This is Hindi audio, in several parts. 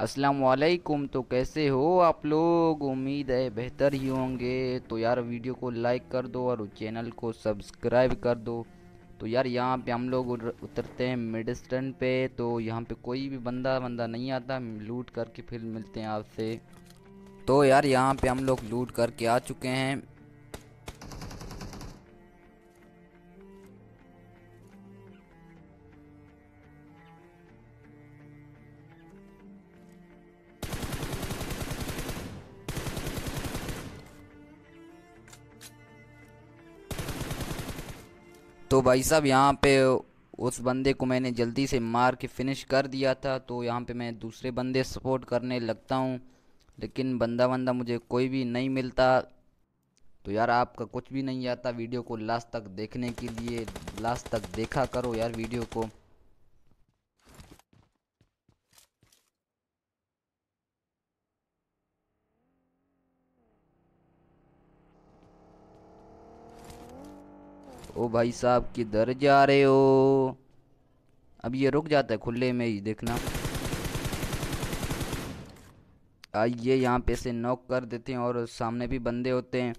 अस्सलाम वालेकुम तो कैसे हो आप लोग उम्मीद है बेहतर ही होंगे तो यार वीडियो को लाइक कर दो और चैनल को सब्सक्राइब कर दो तो यार यहाँ पे हम लोग उतरते हैं मिडस्टन पे तो यहाँ पे कोई भी बंदा बंदा नहीं आता लूट करके फिर मिलते हैं आपसे तो यार यहाँ पे हम लोग लूट करके आ चुके हैं तो भाई साहब यहाँ पे उस बंदे को मैंने जल्दी से मार के फिनिश कर दिया था तो यहाँ पे मैं दूसरे बंदे सपोर्ट करने लगता हूँ लेकिन बंदा बंदा मुझे कोई भी नहीं मिलता तो यार आपका कुछ भी नहीं आता वीडियो को लास्ट तक देखने के लिए लास्ट तक देखा करो यार वीडियो को ओ भाई साहब किधर जा रहे हो अब ये रुक जाता है खुले में ही देखना आइए यहाँ पे से नॉक कर देते हैं और सामने भी बंदे होते हैं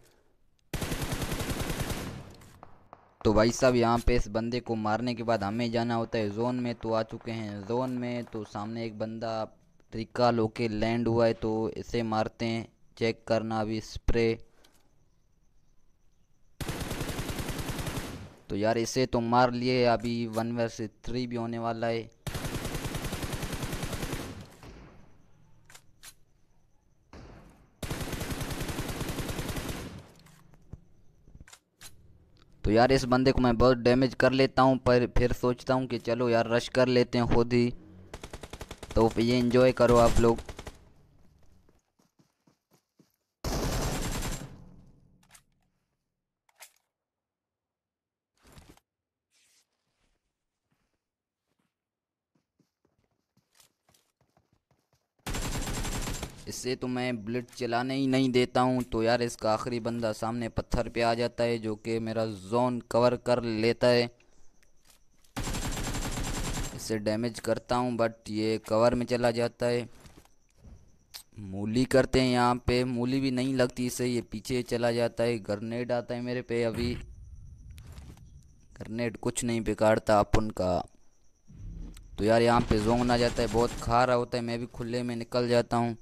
तो भाई साहब यहाँ पे इस बंदे को मारने के बाद हमें जाना होता है जोन में तो आ चुके हैं जोन में तो सामने एक बंदा ट्रिकाल लोके लैंड हुआ है तो इसे मारते हैं चेक करना अभी स्प्रे तो यार इसे तो मार लिए अभी वन वर्स थ्री भी होने वाला है तो यार इस बंदे को मैं बहुत डैमेज कर लेता हूँ पर फिर सोचता हूँ कि चलो यार रश कर लेते हैं खुद ही तो ये इन्जॉय करो आप लोग इससे तो मैं बुलेट चलाने ही नहीं देता हूँ तो यार इसका आखिरी बंदा सामने पत्थर पे आ जाता है जो कि मेरा जोन कवर कर लेता है इसे डैमेज करता हूँ बट ये कवर में चला जाता है मूली करते हैं यहाँ पे मूली भी नहीं लगती इससे ये पीछे चला जाता है ग्रनेड आता है मेरे पे अभी ग्रनेड कुछ नहीं बिगाड़ता अपन का तो यार यहाँ पे जोंग ना जाता है बहुत खा रहा होता है मैं भी खुले में निकल जाता हूँ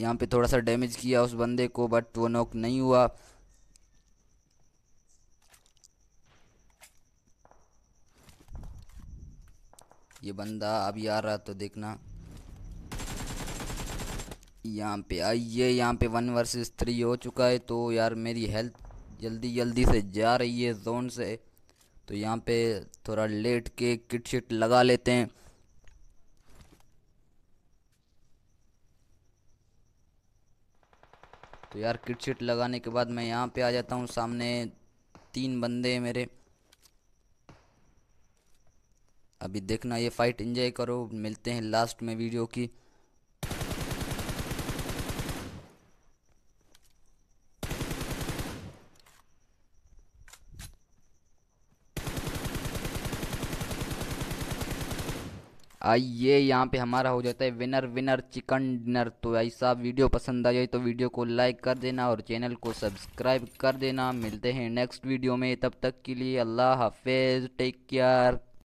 यहाँ पे थोड़ा सा डैमेज किया उस बंदे को बट वो नॉक नहीं हुआ ये बंदा अभी आ रहा तो देखना यहाँ पे आइए यहाँ पे वन वर्सेस थ्री हो चुका है तो यार मेरी हेल्थ जल्दी जल्दी से जा रही है जोन से तो यहाँ पे थोड़ा लेट के किट शिट लगा लेते हैं तो यार किट शिट लगाने के बाद मैं यहाँ पे आ जाता हूँ सामने तीन बंदे हैं मेरे अभी देखना ये फाइट एंजॉय करो मिलते हैं लास्ट में वीडियो की आइए यहाँ पे हमारा हो जाता है विनर विनर चिकन डिनर तो ऐसा वीडियो पसंद आ जाए तो वीडियो को लाइक कर देना और चैनल को सब्सक्राइब कर देना मिलते हैं नेक्स्ट वीडियो में तब तक के लिए अल्लाह हाफिज़ टेक केयर